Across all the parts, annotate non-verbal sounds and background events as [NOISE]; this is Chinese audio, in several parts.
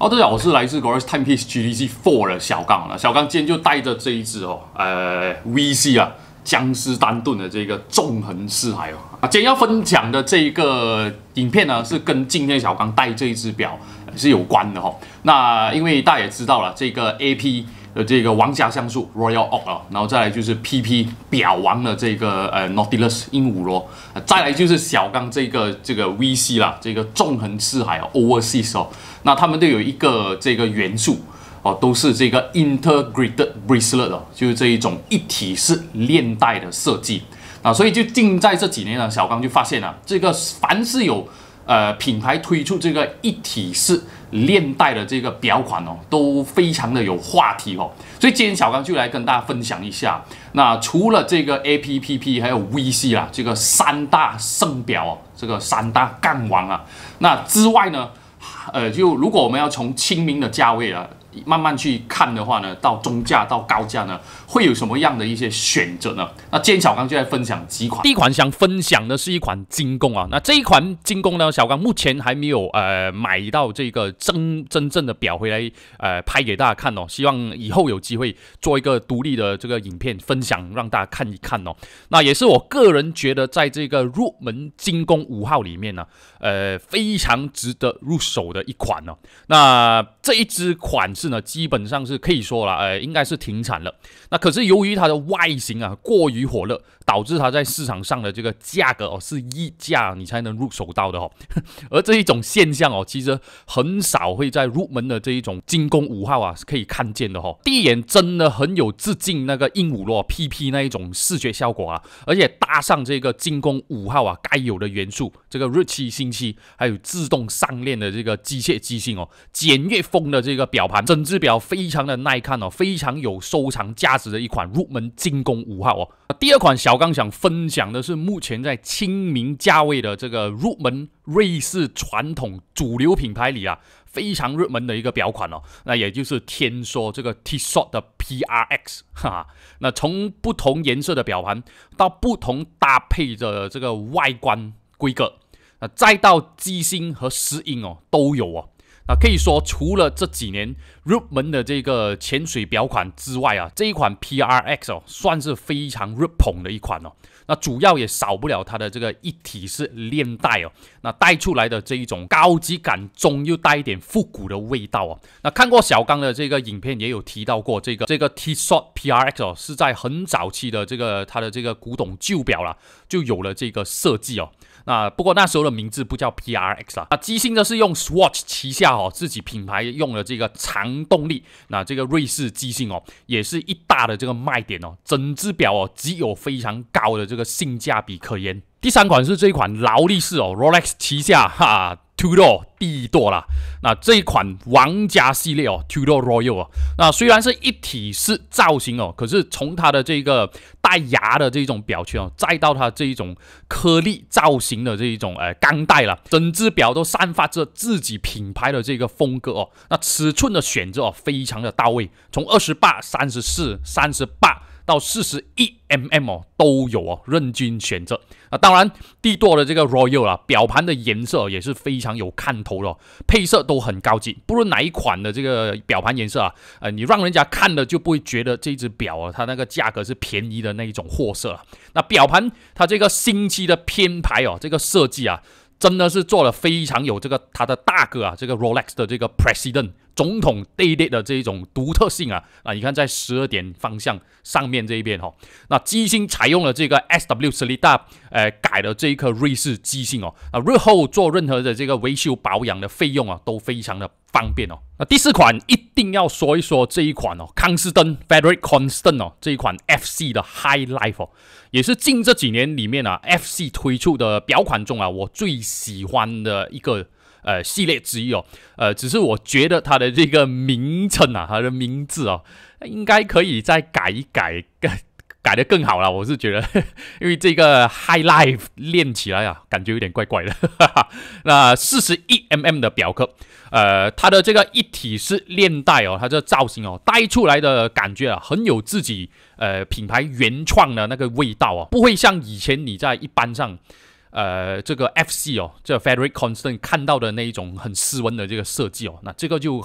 哦，大家好，我是来自 Gorang Timepiece g d c Four 的小刚啊。小刚今天就带着这一只哦，呃，VC 啊，江诗丹顿的这个纵横四海啊。今天要分享的这一个影片呢，是跟今天小刚带这一只表是有关的哈。那因为大家也知道了，这个 AP。呃，这个王家橡树 Royal Oak 啊，然后再来就是 P P 表王的这个呃 Nautilus 鹦鹉螺，再来就是小刚这个这个 V C 啦，这个纵横四海 Overseas 哦，那他们都有一个这个元素哦，都是这个 Integrated bracelet 哦，就是这一种一体式链带的设计啊，所以就近在这几年呢，小刚就发现了这个凡是有呃品牌推出这个一体式。链带的这个表款哦，都非常的有话题哦，所以今天小刚就来跟大家分享一下。那除了这个 A P P P 还有 V C 啊，这个三大圣表，这个三大杠王啊，那之外呢，呃，就如果我们要从亲民的价位啊。慢慢去看的话呢，到中价到高价呢，会有什么样的一些选择呢？那今天小刚就在分享几款。第一款想分享的是一款精工啊，那这一款精工呢，小刚目前还没有呃买到这个真真正的表回来呃拍给大家看哦，希望以后有机会做一个独立的这个影片分享，让大家看一看哦。那也是我个人觉得在这个入门精工五号里面呢，呃非常值得入手的一款哦。那这一只款。呢，基本上是可以说了，呃，应该是停产了。那可是由于它的外形啊过于火热，导致它在市场上的这个价格哦是溢价你才能入手到的哦。[LAUGHS] 而这一种现象哦，其实很少会在入门的这一种精工五号啊可以看见的哦。第一眼真的很有致敬那个鹦鹉螺 PP 那一种视觉效果啊，而且搭上这个精工五号啊该有的元素，这个日期、星期，还有自动上链的这个机械机芯哦，简约风的这个表盘。整只表非常的耐看哦，非常有收藏价值的一款入门精工五号哦。第二款小刚想分享的是，目前在亲民价位的这个入门瑞士传统主流品牌里啊，非常热门的一个表款哦。那也就是天梭这个 t s o t 的 PRX 哈。那从不同颜色的表盘，到不同搭配的这个外观规格，啊，再到机芯和石英哦，都有哦。那可以说，除了这几年入门的这个潜水表款之外啊，这一款 PRX 哦，算是非常热捧的一款哦。那主要也少不了它的这个一体式链带哦，那带出来的这一种高级感中又带一点复古的味道哦。那看过小刚的这个影片，也有提到过这个这个 T-SOT h PRX 哦，是在很早期的这个它的这个古董旧表啦，就有了这个设计哦。那不过那时候的名字不叫 PRX 啊，啊机芯呢是用 Swatch 旗下哦自己品牌用的这个长动力，那这个瑞士机芯哦也是一大的这个卖点哦，整只表哦极有非常高的这个性价比可言。第三款是这一款劳力士哦，Rolex 旗下哈。Tudor 第一多那这一款王家系列哦，Tudor Royal 啊，那虽然是一体式造型哦，可是从它的这个带牙的这种表圈哦，再到它这一种颗粒造型的这一种诶钢带了，整只表都散发着自己品牌的这个风格哦。那尺寸的选择哦，非常的到位，从二十八、三十四、三十八。到四十一 mm 哦，都有哦，任君选择。那当然，帝舵的这个 Royal 啊，表盘的颜色也是非常有看头的，配色都很高级。不论哪一款的这个表盘颜色啊，呃，你让人家看了就不会觉得这只表啊，它那个价格是便宜的那一种货色那表盘它这个新期的偏排哦，这个设计啊，真的是做了非常有这个它的大哥啊，这个 Rolex 的这个 President。总统 a y 的这一种独特性啊啊！你看在十二点方向上面这一边哈，那机芯采用了这个 S W s c h l t e r 哎改的这一颗瑞士机芯哦啊，日后做任何的这个维修保养的费用啊都非常的方便哦。那第四款一定要说一说这一款哦，康斯登 Federico Constant 哦这一款 F C 的 High Life，也是近这几年里面啊 F C 推出的表款中啊我最喜欢的一个。呃，系列之一哦，呃，只是我觉得它的这个名称啊，它的名字啊，应该可以再改一改，改 [LAUGHS] 改得更好了。我是觉得，[LAUGHS] 因为这个 High Life 练起来啊，感觉有点怪怪的。[LAUGHS] 那四十一 mm 的表壳，呃，它的这个一体式链带哦，它这造型哦，带出来的感觉啊，很有自己呃品牌原创的那个味道啊，不会像以前你在一般上。呃，这个 F C 哦，这 Federico Constant 看到的那一种很斯文的这个设计哦，那这个就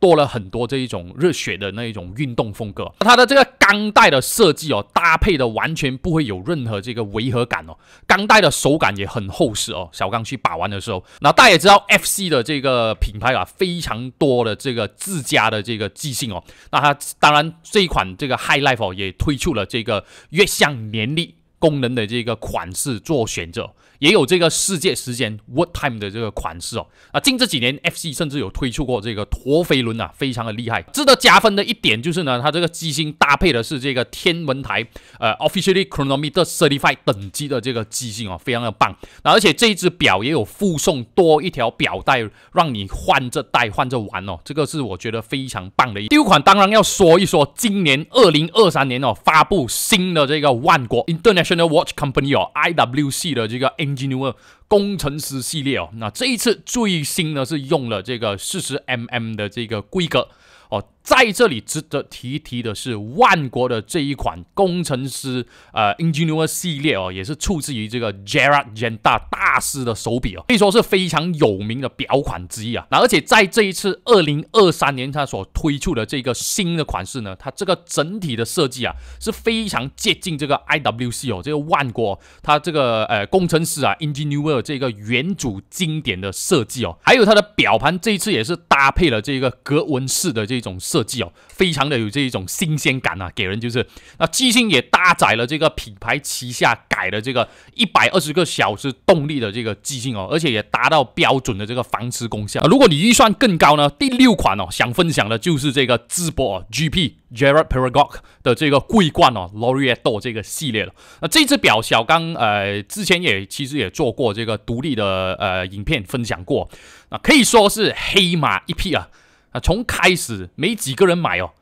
多了很多这一种热血的那一种运动风格。它的这个钢带的设计哦，搭配的完全不会有任何这个违和感哦。钢带的手感也很厚实哦，小刚去把玩的时候，那大家也知道 F C 的这个品牌啊，非常多的这个自家的这个即兴哦。那它当然这一款这个 High Life 哦，也推出了这个月相年历。功能的这个款式做选择，也有这个世界时间 what time 的这个款式哦啊，近这几年 F C 甚至有推出过这个陀飞轮啊，非常的厉害。值得加分的一点就是呢，它这个机芯搭配的是这个天文台呃 officially chronometer certified 等级的这个机芯哦，非常的棒。那、而且这一只表也有附送多一条表带，让你换着戴换着玩哦，这个是我觉得非常棒的。第五款当然要说一说，今年二零二三年哦发布新的这个万国 international。a t n IWC 的这个 engineer 工程师系列哦，那这一次最新呢是用了这个四十 m m 的这个规格哦。在这里值得提提的是万国的这一款工程师呃，Engineer 系列哦，也是出自于这个 g e r a r d g e n d a 大师的手笔哦，可以说是非常有名的表款之一啊。那而且在这一次2023年他所推出的这个新的款式呢，它这个整体的设计啊是非常接近这个 IWC 哦，这个万国它这个呃工程师啊，Engineer 这个原祖经典的设计哦，还有它的表盘这一次也是搭配了这个格纹式的这种。设计哦，非常的有这一种新鲜感啊，给人就是那机芯也搭载了这个品牌旗下改的这个一百二十个小时动力的这个机芯哦，而且也达到标准的这个防磁功效啊。如果你预算更高呢，第六款哦，想分享的就是这个智博、哦，G P Jared p e r a g o c 的这个桂冠哦，Laureateo 这个系列了。那这只表小刚呃之前也其实也做过这个独立的呃影片分享过，那可以说是黑马一匹啊。啊，从开始没几个人买哦，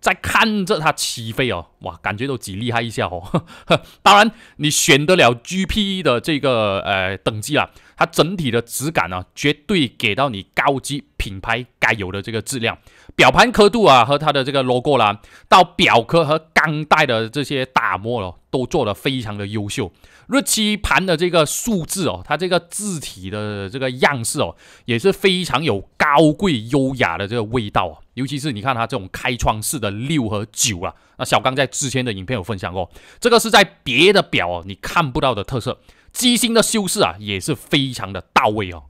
在看着它起飞哦，哇，感觉都几厉害一下哦。呵 [LAUGHS] 呵当然，你选得了 GPE 的这个呃等级了。它整体的质感呢，绝对给到你高级品牌该有的这个质量。表盘刻度啊和它的这个 logo 啦，到表壳和钢带的这些打磨哦，都做得非常的优秀。日期盘的这个数字哦，它这个字体的这个样式哦，也是非常有高贵优雅的这个味道尤其是你看它这种开窗式的六和九啊，那小刚在之前的影片有分享过，这个是在别的表哦你看不到的特色。机芯的修饰啊，也是非常的到位哦。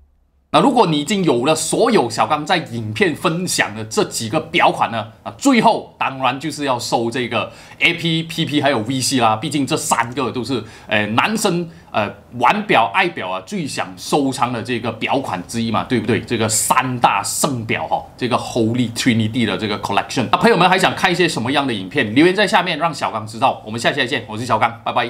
那如果你已经有了所有小刚在影片分享的这几个表款呢，啊，最后当然就是要收这个 A P P P 还有 V C 啦，毕竟这三个都是呃男生呃玩表爱表啊最想收藏的这个表款之一嘛，对不对？这个三大圣表哈，这个 Holy Trinity 的这个 collection。那朋友们还想看一些什么样的影片？留言在下面，让小刚知道。我们下期再见，我是小刚，拜拜。